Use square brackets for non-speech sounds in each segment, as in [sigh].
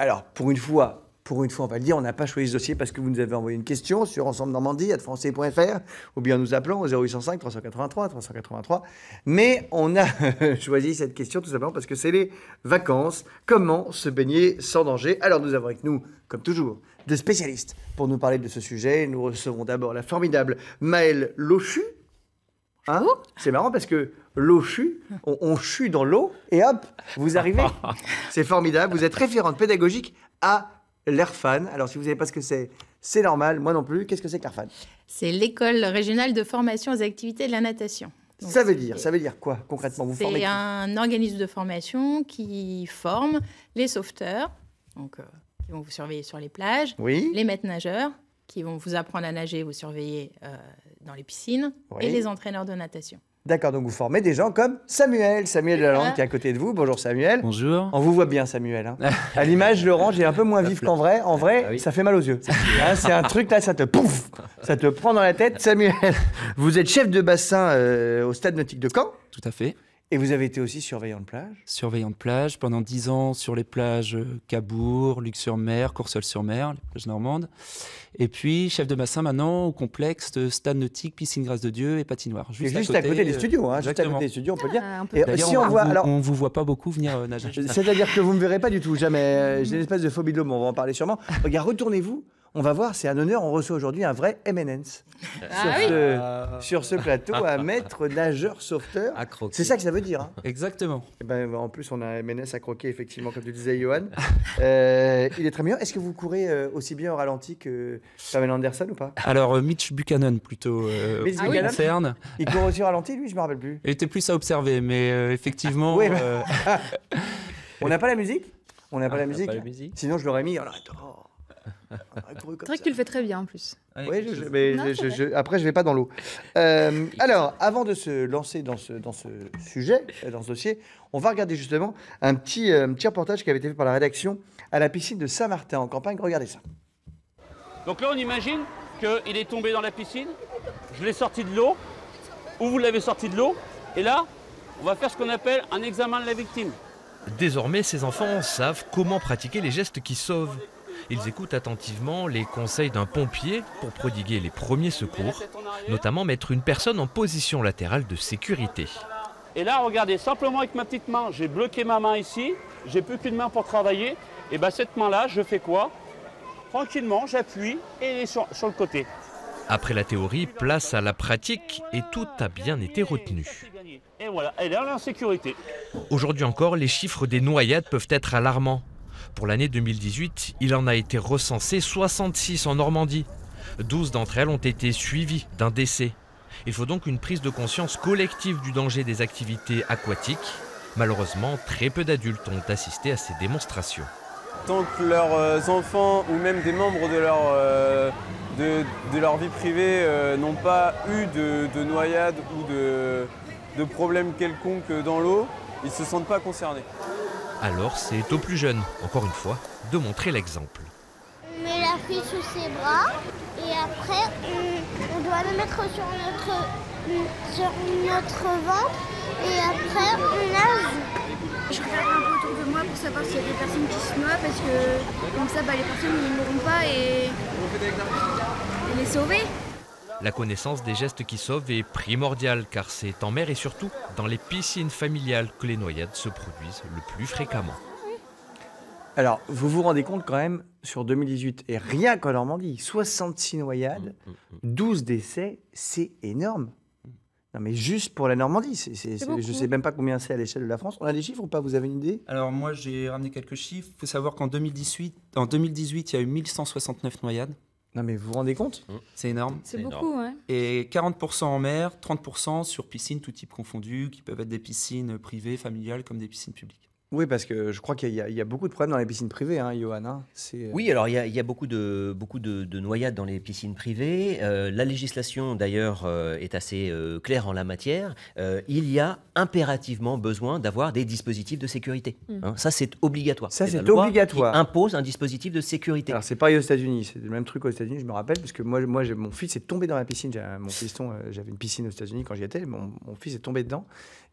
Alors, pour une fois, pour une fois, on va le dire, on n'a pas choisi ce dossier parce que vous nous avez envoyé une question sur ensemble Normandie, français.fr, ou bien nous appelons au 0805 383 383. Mais on a [laughs] choisi cette question tout simplement parce que c'est les vacances. Comment se baigner sans danger Alors, nous avons avec nous, comme toujours, deux spécialistes pour nous parler de ce sujet. Nous recevons d'abord la formidable Maëlle Lochu. Hein? c'est marrant parce que l'eau chue, on, on, chue dans l'eau, et hop, vous arrivez. [laughs] c'est formidable, vous êtes référente pédagogique à l'ERFAN. Alors si vous ne savez pas ce que c'est, c'est normal, moi non plus. Qu'est-ce que c'est que l'ERFAN C'est l'école régionale de formation aux activités de la natation. ça veut dire, ça veut dire quoi concrètement Vous formez C'est un organisme de formation qui forme les sauveteurs, donc euh, qui vont vous surveiller sur les plages, oui. les maîtres nageurs, qui vont vous apprendre à nager, vous surveiller euh, dans les piscines, et les entraîneurs de natation. D'accord, donc vous formez des gens comme Samuel, Samuel Lalande ah. qui est à côté de vous. Bonjour Samuel. Bonjour. On vous voit bien Samuel. Hein. [laughs] à l'image, Laurent, j'ai un peu moins vif qu'en vrai. En vrai, ah ça fait mal aux yeux. Hein, c'est un truc là, ça te pouf, ça te prend dans la tête. Samuel, vous êtes chef de bassin euh, au stade nautique de Caen. Tout à fait. Et vous avez été aussi surveillant de plage Surveillant de plage pendant 10 ans sur les plages euh, Cabourg, Luxe-sur-Mer, coursol sur mer les plages normandes. Et puis chef de bassin maintenant au complexe stade nautique, piscine Grâce de Dieu et patinoire. Juste, à, côté, des euh, studios, hein, studios, on peut dire. Ah, si on, ne voit, vous, alors, on vous voit pas beaucoup venir euh, nager. C'est-à-dire que vous ne me verrez pas du tout, jamais. J'ai une espèce de phobie de l'homme, on va en parler sûrement. Regarde, retournez-vous. On va voir, c'est un honneur, on reçoit aujourd'hui un vrai MNNS ah ah. sur, ce, plateau, un maître nageur sauveteur. C'est ça que ça veut dire. Hein. Exactement. Et eh ben, bah, en plus, on a un MNS à croquer, effectivement, comme tu disais, Johan. [laughs] Euh, il est très mignon. Est-ce que vous courez euh, aussi bien au ralenti que Samuel Anderson ou pas Alors, euh, Mitch Buchanan, plutôt, Mitch Buchanan, Il court aussi au ralenti, lui, je me rappelle plus. Il était plus à observer, mais effectivement... Bah. [laughs] on n'a pas la musique on n'a ah, pas, la musique Sinon, je l'aurais mis. Ah, c'est vrai que tu le fais très bien en plus. Oui, je, mais je, après, je vais pas dans l'eau. Euh, [laughs] alors, avant de se lancer dans ce, dans ce sujet, euh, dans ce dossier, on va regarder justement un petit, euh, un petit reportage qui avait été fait par la rédaction à la piscine de Saint-Martin en campagne. Regardez ça. Donc là, on imagine qu'il est tombé dans la piscine, je l'ai sorti de l'eau, ou vous l'avez sorti de l'eau, et là, on va faire ce qu'on appelle un examen de la victime. Désormais, ces enfants savent comment pratiquer les gestes qui sauvent. Ils écoutent attentivement les conseils d'un pompier pour prodiguer les premiers secours, notamment mettre une personne en position latérale de sécurité. Et là, regardez, simplement avec ma petite main, j'ai bloqué ma main ici, j'ai plus qu'une main pour travailler. Et bien cette main-là, je fais quoi Tranquillement, j'appuie et sur, sur le côté. Après la théorie, place à la pratique et tout a bien été retenu. Et voilà, elle est en sécurité. Aujourd'hui encore, les chiffres des noyades peuvent être alarmants. Pour l'année 2018, il en a été recensé 66 en Normandie. 12 d'entre elles ont été suivies d'un décès. Il faut donc une prise de conscience collective du danger des activités aquatiques. Malheureusement, très peu d'adultes ont assisté à ces démonstrations. Tant que leurs euh, enfants ou même des membres de leur, euh, de, leur vie privée euh, n'ont pas eu de, noyade ou de, de problème quelconque dans l'eau, ils ne se sentent pas concernés. Alors c'est aux plus jeunes, encore une fois, de montrer l'exemple. On met la fille sous ses bras et après on, doit le mettre sur notre, sur notre ventre et après on nage. Je regarde un peu autour de moi pour savoir s'il y a des personnes qui se noient parce que comme ça bah, les personnes ne mourront pas et, et les sauver. La connaissance des gestes qui sauvent est primordiale car c'est en mer et surtout dans les piscines familiales que les noyades se produisent le plus fréquemment. Alors, vous vous rendez compte quand même, sur 2018, et rien qu'en Normandie, 66 noyades, 12 mm, mm, mm. décès, c'est énorme. Non, mais juste pour la Normandie, je ne sais même pas combien c'est à l'échelle de la France. On a des chiffres ou pas Vous avez une idée Alors, moi, j'ai ramené quelques chiffres. Il faut savoir qu'en 2018, 2018, il y a eu 1169 noyades mais vous vous rendez compte mmh. C'est énorme. C'est beaucoup, ouais. Et 40% en mer, 30% sur piscines, tout type confondu, qui peuvent être des piscines privées, familiales, comme des piscines publiques. Oui, parce que je crois qu'il y, a beaucoup de problèmes dans les piscines privées, hein, Johan. Hein. Euh, oui, alors il y a, beaucoup, de, beaucoup de, noyades dans les piscines privées. Euh, la législation, d'ailleurs, euh, est assez claire en la matière. il y a impérativement besoin d'avoir des dispositifs de sécurité. Hmm. Hein. ça, c'est obligatoire. Ça, c'est obligatoire. Qui impose un dispositif de sécurité. Alors, c'est pareil aux États-Unis. C'est le même truc aux États-Unis, je me rappelle, parce que moi, mon fils est tombé dans la piscine. Mon [laughs] j'avais une piscine aux États-Unis quand j'y étais. mon fils est tombé dedans.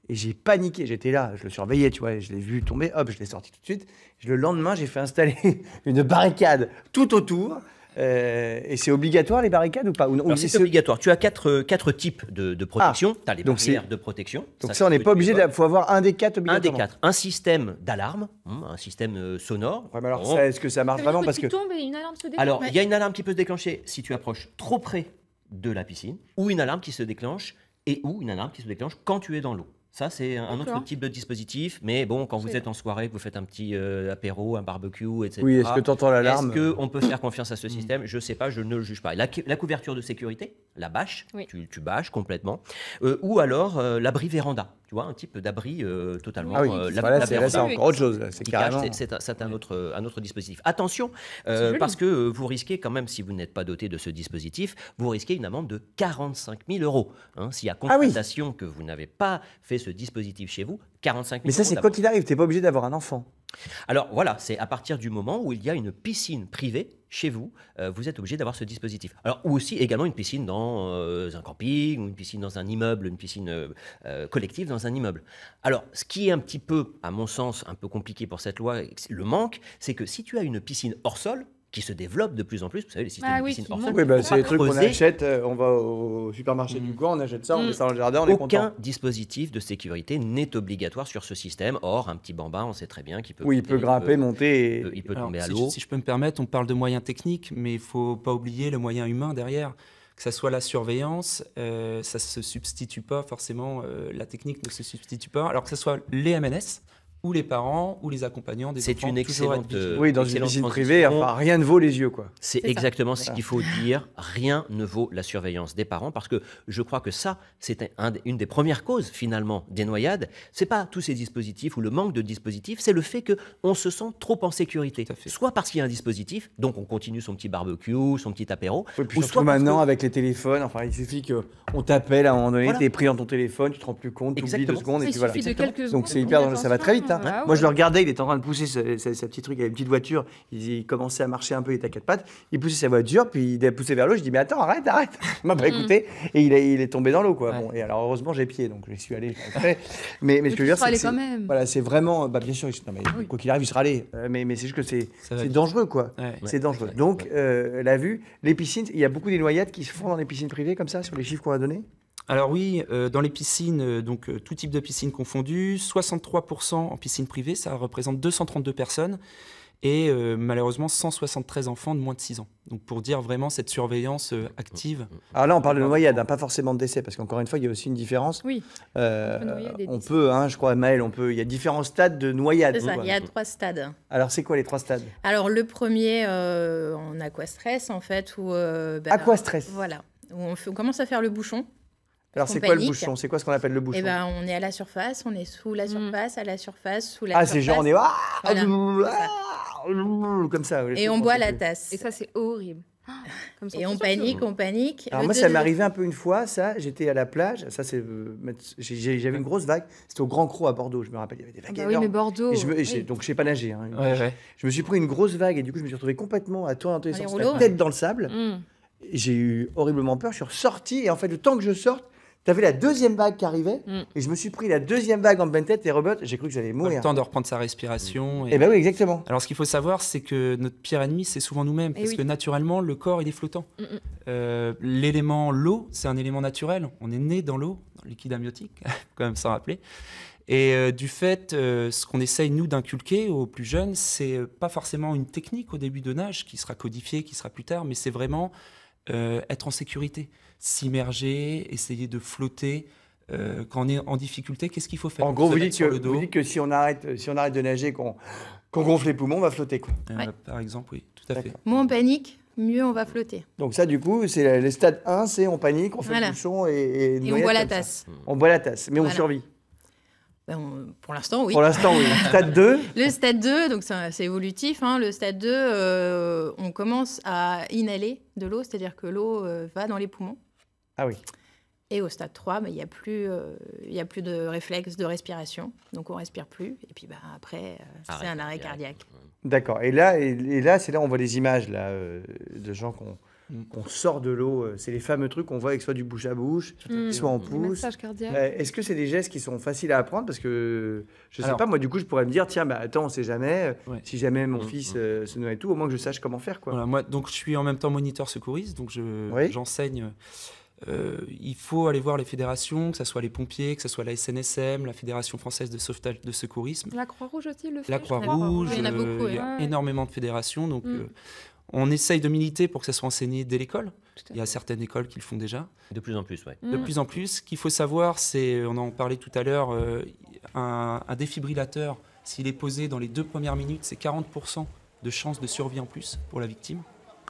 Et j'ai paniqué, j'étais là, je le surveillais, tu vois, je l'ai vu tomber, hop, je l'ai sorti tout de suite. Le lendemain, j'ai fait installer [laughs] une barricade tout autour. Euh, et c'est obligatoire les barricades ou pas C'est obligatoire. Tu as quatre, euh, quatre types de, de ah, protection. tu as les barrières de protection. Donc ça, on n'est pas obligé, il faut avoir un des quatre obligatoirement. Un des quatre. Un système d'alarme, hein, un système euh, sonore. alors est-ce que ça marche vraiment parce que... Tombe et une alarme se déclenche. Alors, il y a une alarme qui peut se déclencher si tu approches trop près de la piscine ou une alarme qui se déclenche et ou une alarme qui se déclenche quand tu es dans l'eau. Ça, c'est un autre type de dispositif, mais bon, quand vous êtes en soirée, que vous faites un petit euh, apéro, un barbecue, etc. Oui, est-ce que tu entends l'alarme qu'on peut faire confiance à ce hmm. système Je ne sais pas, je ne le juge pas. La, couverture de sécurité, la bâche, tu, bâches complètement. Euh, ou alors euh, l'abri véranda tu vois, un type d'abri euh, totalement. Ah oui, euh, c'est encore autre chose. C'est carrément. C'est un autre, euh, un autre dispositif. Attention, parce que vous risquez quand même, si vous n'êtes pas doté de ce dispositif, vous risquez une amende de 45 000 euros. Hein, S'il y a ah constatation que vous n'avez pas fait ce dispositif chez vous, 45 000 Mais ça, c'est quand il arrive, tu n'es pas obligé d'avoir un enfant. Alors voilà, c'est à partir du moment où il y a une piscine privée chez vous, euh, vous êtes obligé d'avoir ce dispositif. ou aussi également une piscine dans euh, un camping, ou une piscine dans un immeuble, une piscine euh, collective dans un immeuble. Alors, ce qui est un petit peu, à mon sens, un peu compliqué pour cette loi, le manque, c'est que si tu as une piscine hors sol, qui se développent de plus en plus. Vous savez, les systèmes bah de piscine hors sol. Oui, bah, c'est les ah. trucs qu'on achète, euh, on va au supermarché mm. du coin, on achète ça, on mm. met ça dans le jardin, on Aucun est content. dispositif de sécurité n'est obligatoire sur ce système. Or, un petit bambin, on sait très bien qu'il peut. Oui, il peut grimper, monter. Et... Il peut, tomber à l'eau. Si, je peux me permettre, on parle de moyens techniques, mais il faut pas oublier le moyen humain derrière que ça soit la surveillance, ça euh, ça se substitue pas forcément, euh, la technique ne se substitue pas. Alors que ce soit les MNS, ou les parents ou les accompagnants des C'est une excellente. Euh, oui, dans une visite privée, enfin, rien ne vaut les yeux, quoi. C'est exactement ce qu'il faut dire. Rien ne vaut la surveillance des parents parce que je crois que ça, c'est une des premières causes finalement des noyades. C'est pas tous ces dispositifs ou le manque de dispositifs, c'est le fait qu'on se sent trop en sécurité. Soit parce qu'il y a un dispositif, donc on continue son petit barbecue, son petit apéro. ou soit maintenant avec les téléphones, enfin, il suffit qu'on t'appelle à un moment donné, t'es pris dans ton téléphone, tu te rends plus compte, tu oublies deux secondes il et voilà. De quelques secondes, donc c'est hyper, ça va très vite. Hein. Ah Moi, je le regardais, il était en train de pousser sa, petite truc, avec une petite voiture, il, commençait à marcher un peu, il était à quatre pattes, il poussait sa voiture, puis il a poussé vers l'eau, je dis, mais attends, arrête, arrête. Il [laughs] m'a pas écouté, et il, il est tombé dans l'eau, quoi. Bon, et alors, heureusement, j'ai pied, donc je suis allé. Après. Mais, mais, ce que je veux dire, c'est. Voilà, c'est vraiment. Bah, bien sûr, ah quoi qu'il arrive, il sera allé, euh, mais, mais c'est juste que c'est dangereux, quoi. C'est dangereux. Donc, euh, la vue, les piscines, il y a beaucoup des noyades qui se font dans les piscines privées, comme ça, sur les chiffres qu'on a donner alors oui, euh, dans les piscines, euh, donc euh, tout type de piscine confondu, 63% en piscine privée, ça représente 232 personnes et malheureusement 173 enfants de moins de 6 ans. Donc pour dire vraiment cette surveillance active. Ah là on parle de noyade, hein, pas forcément de décès, parce qu'encore une fois il y a aussi une différence. Oui. on peut, hein, je crois Maël, on peut, il y a différents stades de noyade. il y a trois stades. Alors c'est quoi les trois stades Alors le premier en aquastress en fait, ou... quoi ben, aquastress. Voilà, où on commence à faire le bouchon. Alors c'est quoi le bouchon C'est quoi ce qu'on appelle le bouchon Eh ben, on est à la surface, on est sous la mm. surface, à la surface, sous la surface. Ah, c'est genre on est ah, comme ça. Et on boit la tasse. Et ça, c'est horrible. [gasps] et on panique, on panique. Alors moi, ça m'est arrivé un peu une fois, ça. J'étais à la plage. Ça, c'est, euh, j'avais une grosse vague. C'était au Grand Croc, à Bordeaux. Je me rappelle, il y avait des vagues. Ah bah énormes. oui, mais Bordeaux. je Donc, je sais pas nager. Hein. Ouais, ouais. Je me suis pris une grosse vague et du coup, je me suis retrouvé complètement à toi, à la tête dans le sable. Mm. J'ai eu horriblement peur. Je suis ressorti et en fait, le temps que je sorte, tu avais la deuxième vague qui arrivait, mm. et je me suis pris la deuxième vague en pleine tête et rebut, j'ai cru que j'allais mourir. Le temps de reprendre sa respiration. Mm. Et, et eh ben oui, exactement. Alors ce qu'il faut savoir, c'est que notre pire ennemi, c'est souvent nous-mêmes, eh parce que naturellement, le corps, il est flottant. Mm, euh, l'élément, l'eau, c'est un élément naturel. On est né dans l'eau, dans le liquide amniotique, [laughs] quand même sans rappeler. Et euh, du fait, euh, ce qu'on essaye, nous, d'inculquer aux plus jeunes, c'est pas forcément une technique au début de nage qui sera codifiée, qui sera plus tard, mais c'est vraiment être en sécurité s'immerger, essayer de flotter euh, quand on est en difficulté, qu'est-ce qu'il faut faire En gros, vous dites, que, si on arrête, si on arrête de nager, qu'on gonfle les poumons, on va flotter. Quoi. Euh, par exemple, oui, tout à fait. Moins on panique, mieux on va flotter. Donc ça, du coup, c'est les stades 1, c'est on panique, on fait le et, on boit la tasse. On boit la tasse, mais on survit. Ben, pour l'instant, oui. Pour l'instant, oui. [laughs] Stade 2 Le stade 2, donc c'est évolutif. Hein. le stade 2, euh, on commence à inhaler de l'eau, c'est-à-dire que l'eau euh, va dans les poumons. Ah oui. Et au stade 3, ben, il n'y a, plus, euh, il a plus de réflexe de respiration, donc on respire plus. Et puis bah après, c'est un arrêt cardiaque. D'accord. Et là, et, là c'est là où on voit les images là, de gens qu'on Mm. qu'on sort de l'eau. Euh, c'est les fameux trucs qu'on voit avec soit du bouche à bouche, mm. soit en pouce. Euh, est-ce que c'est des gestes qui sont faciles à apprendre Parce que je sais pas, moi du coup je pourrais me dire, tiens, bah, attends, on sait jamais, euh, si jamais mon mm. fils se noie et tout, au moins que je sache comment faire. Quoi. moi donc je suis en même temps moniteur secouriste, donc j'enseigne. Je, il faut aller voir les fédérations, que ce soit les pompiers, que ce soit la SNSM, la Fédération française de sauvetage de secourisme. La Croix-Rouge aussi le fait. La Croix-Rouge, il y en a beaucoup. énormément de fédérations. Donc, on essaye de militer pour que ça soit enseigné dès l'école. Il y a certaines écoles qui le font déjà. De plus en plus, oui. Mm. De plus en plus. Ce qu'il faut savoir, c'est, on en parlait tout à l'heure, euh, un, un, défibrillateur, s'il est posé dans les deux premières minutes, c'est 40% de chances de survie en plus pour la victime.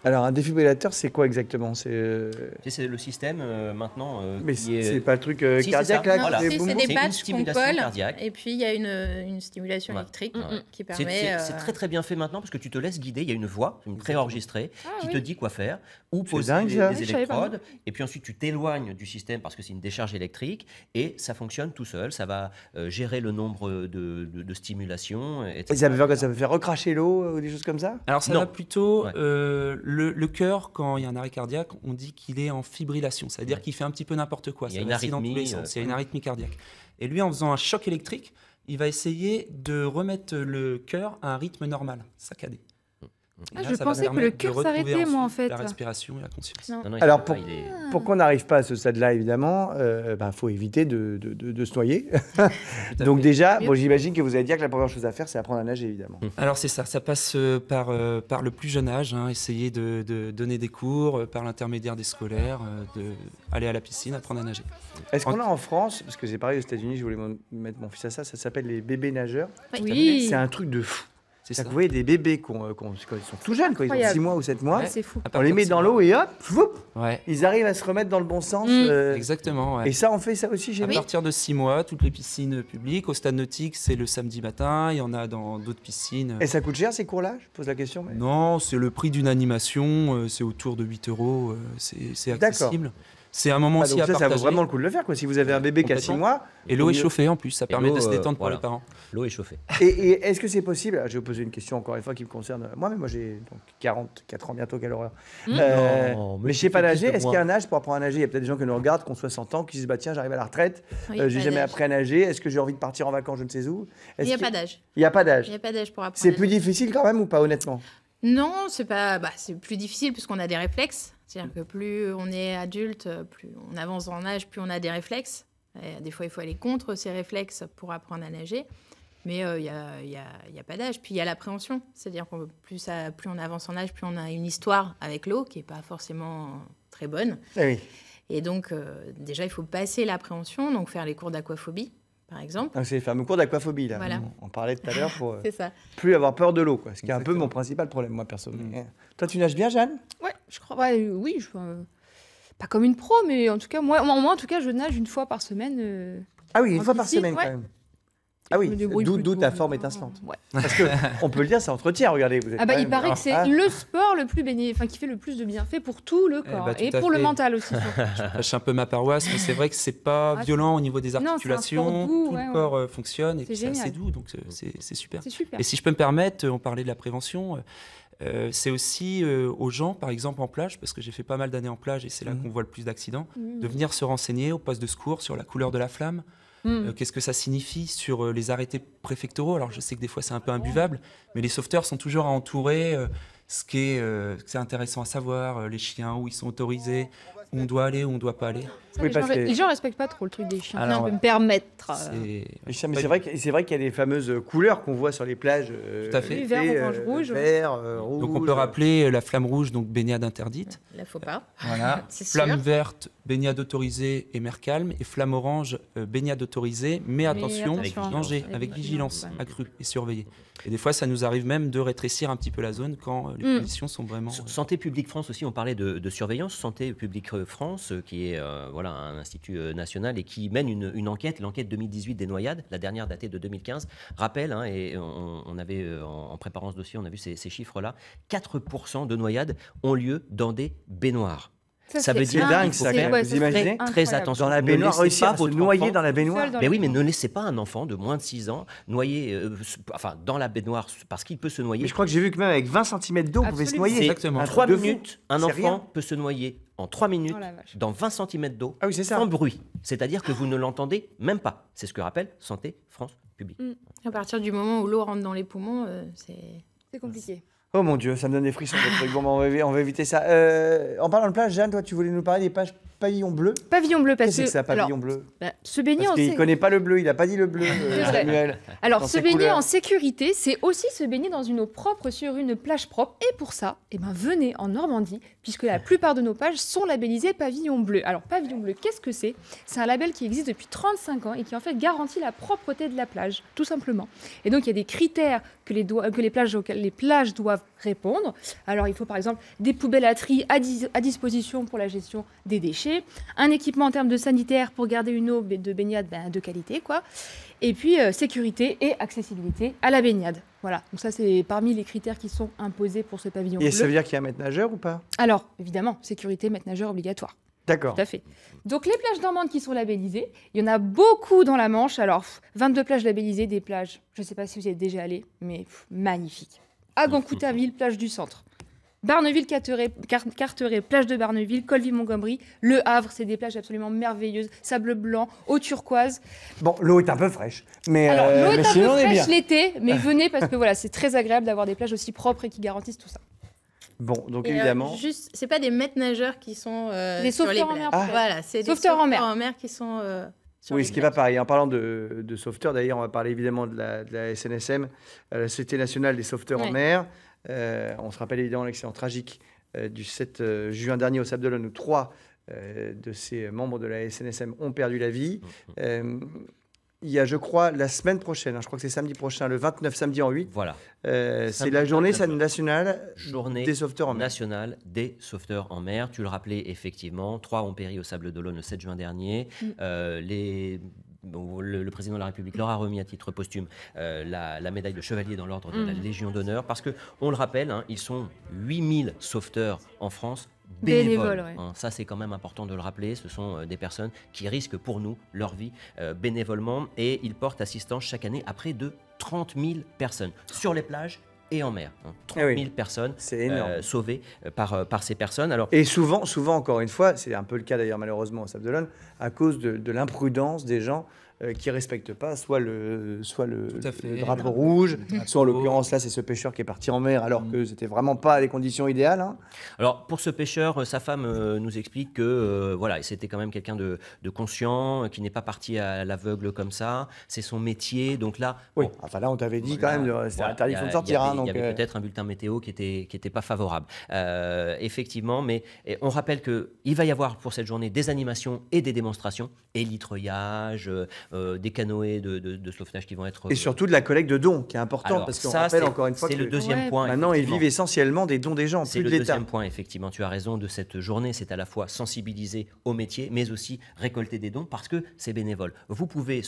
Alors, un défibrillateur, c'est quoi exactement C'est euh, c'est le système euh, maintenant. Euh, mais c'est pas le truc cardiaque là C'est des patchs qu'on colle. Et puis, il y a une, stimulation électrique qui permet. C'est très très bien fait maintenant parce que tu te laisses guider. Il y a une voix, une préenregistrée, enregistrée ah qui te dit quoi faire, ou poser les, électrodes. Et puis ensuite, tu t'éloignes du système parce que c'est une décharge électrique et ça fonctionne tout seul. Ça va gérer le nombre de, de, stimulations. Et ça peut faire, ça faire recracher l'eau ou des choses comme ça Alors, ça va plutôt le, cœur, quand il y a un arrêt cardiaque, on dit qu'il est en fibrillation, c'est-à-dire qu'il fait un petit peu n'importe quoi. Il y a une arythmie. Euh, C'est une arrhythmie cardiaque. Et lui, en faisant un choc électrique, il va essayer de remettre le cœur à un rythme normal, saccadé. Ah, je pensais que le cœur s'arrêtait, moi, en fait. La respiration la conscience. Alors, ah. pour, qu'on n'arrive pas à ce stade-là, évidemment, il euh, bah, faut éviter de, de, se noyer. [laughs] [laughs] Donc, déjà, bon, j'imagine que vous allez dire que la première chose à faire, c'est apprendre à nager, évidemment. [laughs] Alors, c'est ça. Ça passe euh, par, euh, par le plus jeune âge. Hein, essayer de, donner des cours par l'intermédiaire des scolaires, de aller à la piscine, apprendre à nager. Est-ce qu'on a en France, parce que j'ai parlé aux États-Unis, je voulais mettre mon fils à ça, ça s'appelle les bébés nageurs. Oui. C'est un truc de fou ça. Vous voyez des bébés qui euh, ils sont tout jeunes, quoi. ils ont 6 mois ou 7 mois. On les met dans l'eau et hop, ils arrivent à se remettre dans le bon sens. Mm. Euh, Exactement. Et ça, on fait ça aussi chez À partir de 6 mois, toutes les piscines publiques. Au stade nautique, c'est le samedi matin. Il y en a dans d'autres piscines. Et ça coûte cher ces cours-là Je pose la question. Non, c'est le prix d'une animation. Euh, c'est autour de 8 euros. C'est accessible. C'est un moment ah, ça, vaut vraiment le coup de le faire. Quoi. Si vous avez un bébé qui a 6 mois. Et l'eau est chauffée en plus, ça permet de se euh, détendre pour les parents. L'eau est chauffée. Et, est-ce que c'est possible ah, Je vais vous poser une question encore une fois qui me concerne moi-même. Moi, j'ai donc 44 ans bientôt, quelle horreur. Hmm. Euh, mais je sais pas nager. Est-ce qu'il y a un âge pour apprendre à nager Il y a peut-être des gens qui nous regardent, qui ont 60 ans, qui se disent bah, tiens, j'arrive à la retraite, je n'ai euh, j'ai jamais appris à nager, est-ce que j'ai envie de partir en vacances, je ne sais où Il n'y a, a pas d'âge. Il n'y a pas d'âge. Il n'y a pas d'âge pour apprendre. C'est plus difficile quand même ou pas, honnêtement non, c'est pas, bah, c'est plus difficile puisqu'on a des réflexes. C'est-à-dire que plus on est adulte, plus on avance en âge, plus on a des réflexes. des fois, il faut aller contre ces réflexes pour apprendre à nager. Mais euh, il n'y a, y a, pas d'âge. Puis il y a l'appréhension. C'est-à-dire que plus, ça, plus on avance en âge, plus on a une histoire avec l'eau qui n'est pas forcément très bonne. Eh oui. Et donc, euh, déjà, il faut passer l'appréhension, donc faire les cours d'aquaphobie, par exemple. Ah, c'est les fameux cours d'aquaphobie, là. On, parlait tout à l'heure pour euh, [laughs] ça. plus avoir peur de l'eau, ce qui est un peu mon principal problème, moi, perso. Mm. Toi, tu nages bien, Jeanne Oui, je crois. oui, je, euh, pas comme une pro, mais en tout cas, moi, en tout cas, je nage une fois par semaine. Euh, ah oui, une fois par semaine quand même. Ah oui, d'où ta forme étincelante. Ouais. Parce que on peut le dire, ça entretien. Regardez, vous ah bah, il paraît que c'est le sport le plus béni, enfin qui fait le plus de bienfaits pour tout le eh corps bah, et pour le mental aussi. [laughs] je lâche un peu ma paroisse, mais c'est vrai que c'est pas ah, violent au niveau des articulations. tout le corps euh, fonctionne et c'est assez doux, donc c'est super. super. Et si je peux me permettre, on parlait de la prévention. Euh, c'est aussi euh, aux gens, par exemple en plage, parce que j'ai fait pas mal d'années en plage et c'est là mm. qu'on voit le plus d'accidents, mm. de venir se renseigner au poste de secours sur la couleur de la flamme, mm. euh, qu'est-ce que ça signifie sur les arrêtés préfectoraux. Alors je sais que des fois c'est un peu imbuvable, mais les sauveteurs sont toujours à entourer ce qui est intéressant à savoir, les chiens où ils sont autorisés, où on doit aller, où on doit pas aller. les, gens, ne respectent pas trop le truc des chiens. on peut me permettre. C'est euh. vrai, c'est vrai qu'il y a les fameuses couleurs qu'on voit sur les plages. Euh, Tout à fait. Vert, orange, euh, rouge. Vert, rouge. Donc on peut rappeler la flamme rouge, donc baignade interdite. La faut pas. Voilà. [laughs] flamme verte, baignade autorisée et mer calme, et flamme orange, baignade autorisée, mais, attention, danger, avec, vigilance accrue et surveillée. Et des fois, ça nous arrive même de rétrécir un petit peu la zone quand les mm. conditions sont vraiment. Santé publique France aussi, on parlait de, de surveillance. Santé publique France, euh, qui est euh, voilà, un institut euh, national et qui mène une, enquête, l'enquête 2018 des noyades, la dernière datée de 2015, rappelle, hein, et on, avait en, préparation préparant ce dossier, on a vu ces, ces chiffres-là, 4% de noyades ont lieu dans des baignoires. Ça, veut dire dingue, ça. vous imaginez Très attention. Dans la baignoire, réussir hein, à se noyer dans la baignoire. mais oui, mais ne laissez pas un enfant de moins de 6 ans noyer, euh, enfin, dans la baignoire, parce qu'il peut se noyer. Mais je crois que j'ai vu que même avec 20 cm d'eau, vous pouvait se noyer. Exactement. 3 minutes, un enfant peut se noyer en 3 minutes oh dans 20 cm d'eau ah sans bruit. C'est-à-dire que vous ne l'entendez même pas. C'est ce que rappelle Santé France Publique. Mm. À partir du moment où l'eau rentre dans les poumons, euh, c'est... C'est compliqué. Oh mon dieu, ça me donne des frissons, Bon, ben, on, va, éviter ça. Euh, en parlant de plage, Jeanne, toi, tu voulais nous parler des pages Pavillon bleu Pavillon bleu, parce que. c'est ça, pavillon bleu bah, Se baigner parce en Il ne connaît pas le bleu, il n'a pas dit le bleu, [laughs] euh, Alors, se baigner en sécurité, c'est aussi se baigner dans une eau propre sur une plage propre. Et pour ça, eh ben, venez en Normandie, puisque la plupart de nos pages sont labellisées Pavillon bleu. Alors, Pavillon bleu, qu'est-ce que c'est C'est un label qui existe depuis 35 ans et qui en fait garantit la propreté de la plage, tout simplement. Et donc, il y a des critères que les, que les plages, auxquels les plages doivent répondre. Alors, il faut par exemple des poubelles à tri à disposition pour la gestion des déchets un équipement en termes de sanitaire pour garder une eau de baignade ben, de qualité, quoi. Et puis euh, sécurité et accessibilité à la baignade. Voilà, donc ça c'est parmi les critères qui sont imposés pour ce pavillon. Et ça veut dire qu'il y a un maître nageur ou pas Alors, évidemment, sécurité, maître nageur obligatoire. D'accord. Tout à fait. Donc les plages normandes qui sont labellisées, il y en a beaucoup dans la Manche. Alors, 22 plages labellisées, des plages, je ne sais pas si vous y êtes déjà allé, mais magnifique magnifiques. À Goncouta-Ville, plage du centre. Barneville-Carteret, plage de Barneville, Colville-Montgomery, Le Havre, c'est des plages absolument merveilleuses, sable blanc, eau turquoise. Bon, l'eau est un peu fraîche, mais Alors, euh, l'eau est un peu fraîche l'été, mais [laughs] venez parce que voilà, c'est très agréable d'avoir des plages aussi propres et qui garantissent tout ça. Bon, donc euh, évidemment. Ce juste, c'est pas des maîtres nageurs qui sont. Euh, les des sauveteurs en mer. Ah. Voilà, c'est des sauveteurs, en, mer. qui sont. oui, ce qui va pareil. En parlant de, sauveteurs, d'ailleurs, on va parler évidemment de la, SNSM, la Société nationale des sauveteurs en mer. Euh, on se rappelle évidemment l'accident tragique euh, du 7 euh, juin dernier au Sable d'Olonne où trois de ses membres de la SNSM ont perdu la vie. Mmh. il y a, je crois, la semaine prochaine, hein, je crois que c'est samedi prochain, le 29, samedi en 8. Voilà. c'est la journée nationale journée des sauveteurs en mer. des sauveteurs en mer. Tu le rappelais effectivement, trois ont péri au Sable d'Olonne le 7 juin dernier. Mmh. les le, président de la République leur a remis à titre posthume euh, la, médaille de chevalier dans l'ordre de la mm. Légion d'honneur, parce que on le rappelle, hein, ils sont 8000 sauveteurs en France. Bénévoles. Hein. ça, c'est quand même important de le rappeler. Ce sont euh, des personnes qui risquent pour nous leur vie euh, bénévolement et ils portent assistance chaque année à près de 30 000 personnes sur les plages et en mer. 30 hein. 000 eh personnes euh, sauvées euh, par, euh, par ces personnes. Alors, et souvent, souvent, encore une fois, c'est un peu le cas d'ailleurs malheureusement au Sable à cause de l'imprudence des gens qui euh, qui respectent pas soit le, soit le, drapeau rouge, soit en l'occurrence là c'est ce pêcheur qui est parti en mer alors que mm. que c'était vraiment pas les conditions idéales. Hein. Alors pour ce pêcheur, euh, sa femme euh, nous explique que voilà c'était quand même quelqu'un de, de, conscient, qui n'est pas parti à l'aveugle comme ça. C'est son métier, donc là. Oui. enfin ah, bah là on t'avait dit quand même c'est interdit de sortir. Hein, il y avait, peut-être un bulletin météo qui était qui était pas favorable. effectivement, mais on rappelle que il va y avoir pour cette journée des animations et des démonstrations, élitreillage, euh, des canoës de, de, sauvetage qui vont être. Et euh, surtout de la collecte de dons, qui est importante, parce qu'on rappelle encore une fois que. le deuxième point. Maintenant, ils vivent essentiellement des dons des gens, plus de l'État. C'est le deuxième point, effectivement. Tu as raison de cette journée. C'est à la fois sensibiliser au métier, mais aussi récolter des dons parce que c'est bénévole. Vous pouvez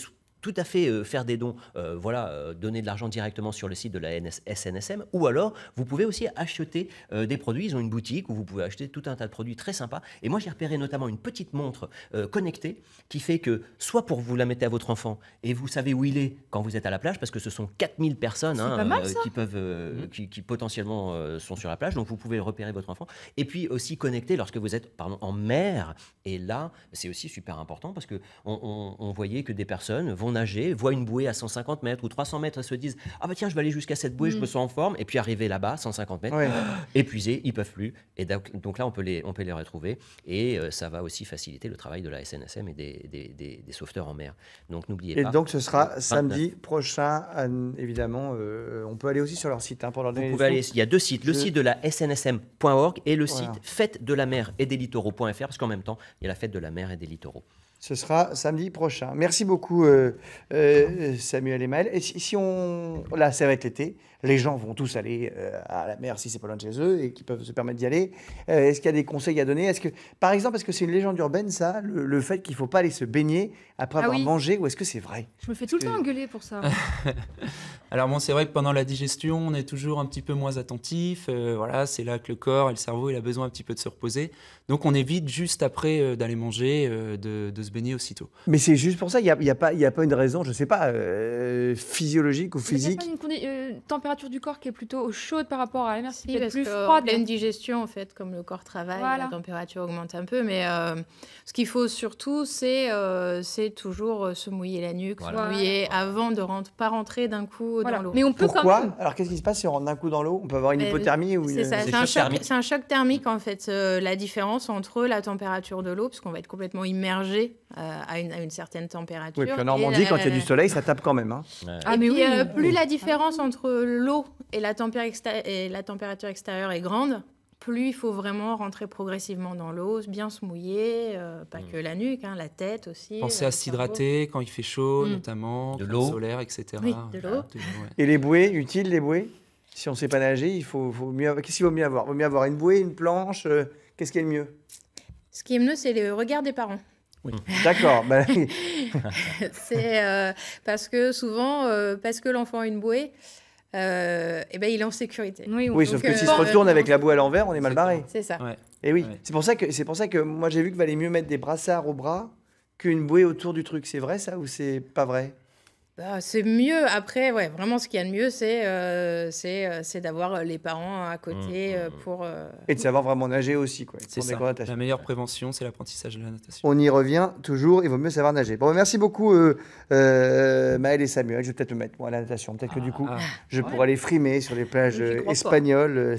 tout à fait euh, faire des dons, euh, voilà, euh, donner de l'argent directement sur le site de la NS, SNSM, ou alors vous pouvez aussi acheter des produits. Ils ont une boutique où vous pouvez acheter tout un tas de produits très sympas. Et moi, j'ai repéré notamment une petite montre connectée qui fait que soit pour vous la mettez à votre enfant et vous savez où il est quand vous êtes à la plage, parce que ce sont 4000 personnes hein, qui peuvent, mmh. qui, potentiellement sont sur la plage, donc vous pouvez repérer votre enfant. Et puis aussi connecter lorsque vous êtes pardon, en mer. Et là, c'est aussi super important parce que on, on voyait que des personnes vont nager, voient une bouée à 150 mètres ou 300 mètres, elles se disent Ah bah tiens, je vais aller jusqu'à cette bouée, je mm. me sens en forme. Et puis arriver là-bas, 150 mètres, épuisé [gasps] épuisés, ils peuvent plus. Et donc, là, on peut, les, on peut les retrouver. Et euh, ça va aussi faciliter le travail de la SNSM et des, sauveteurs en mer. Donc n'oubliez pas. Et donc ce sera samedi prochain, évidemment. Euh, on peut aller aussi sur leur site hein, pour leur donner Vous pouvez aller, Il y a deux sites, le site de la SNSM.org et le site fête de la mer et des littoraux.fr, parce qu'en même temps, il y a la fête de la mer et des littoraux. Ce sera samedi prochain. Merci beaucoup, euh, euh, Samuel et Maël. Et si, si on. Là, ça va être l'été les gens vont tous aller euh, à la mer si c'est pas loin de chez eux et qui peuvent se permettre d'y aller. Euh, est-ce qu'il y a des conseils à donner Est-ce que, par exemple, est-ce que c'est une légende urbaine ça, le, fait qu'il faut pas aller se baigner après ah avoir mangé, ou est-ce que c'est vrai Je me fais tout le temps engueuler pour ça. [laughs] Alors bon, c'est vrai que pendant la digestion, on est toujours un petit peu moins attentif. Euh, voilà, c'est là que le corps et le cerveau, il a besoin un petit peu de se reposer. Donc on évite juste après d'aller manger, de, se baigner aussitôt. Mais c'est juste pour ça, il n'y a, a, pas, y a pas une raison, je sais pas, physiologique ou physique température du corps qui est plutôt chaude par rapport à la mer, plus froide. digestion, en fait, comme le corps travaille, la température augmente un peu. Mais euh, ce qu'il faut surtout, c'est euh, c'est toujours euh, se mouiller la nuque, mouiller avant de rentrer, pas rentrer d'un coup dans l'eau. Mais on peut Pourquoi Alors, qu'est-ce qui se passe si on rentre d'un coup dans l'eau On peut avoir une hypothermie ou une... C'est un, choc thermique, en fait. la différence entre la température de l'eau, puisqu'on va être complètement immergé euh, à, une, certaine température. Oui, puis en Normandie, quand il y a du soleil, ça tape quand même. Hein. Ah, mais oui, euh, plus la différence entre l'eau et, la et la température extérieure est grande, plus il faut vraiment rentrer progressivement dans l'eau, bien se mouiller, euh, pas mm. que la nuque, hein, la tête aussi. Pensez à s'hydrater quand il fait chaud, mm. notamment, de l'eau solaire, etc. de l'eau. Et les bouées, utiles les bouées Si on ne sait pas nager, il faut, mieux. Qu'est-ce qu'il vaut mieux avoir mieux avoir une bouée, une planche. Qu'est-ce qui est le mieux Ce qui est mieux, c'est le regard des parents. Oui. Mm. D'accord. Ben [laughs] c'est euh, parce que souvent, euh, parce que l'enfant a une bouée, et euh, eh ben il est en sécurité. Oui, sauf que s'il se retourne avec la bouée à l'envers, on est mal barré. C'est ça. Et eh oui, c'est pour ça que c'est pour ça que moi j'ai vu qu'il valait mieux mettre des brassards au bras qu'une bouée autour du truc. C'est vrai ça ou c'est pas vrai bah, c'est mieux. Après, ouais, vraiment, ce qu'il y a de mieux, c'est euh, euh, c'est d'avoir euh, les parents à mmh, côté mmh, mmh. pour. Et de savoir vraiment nager aussi. Quoi, c'est ça. La meilleure prévention, c'est l'apprentissage de la natation. On y revient toujours. Il vaut mieux savoir nager. Bon, merci beaucoup, euh, Maël et Samuel. Je vais peut-être me mettre moi, à la natation. Peut-être que ah, du coup, ah. je pourrais aller frimer sur les plages espagnoles.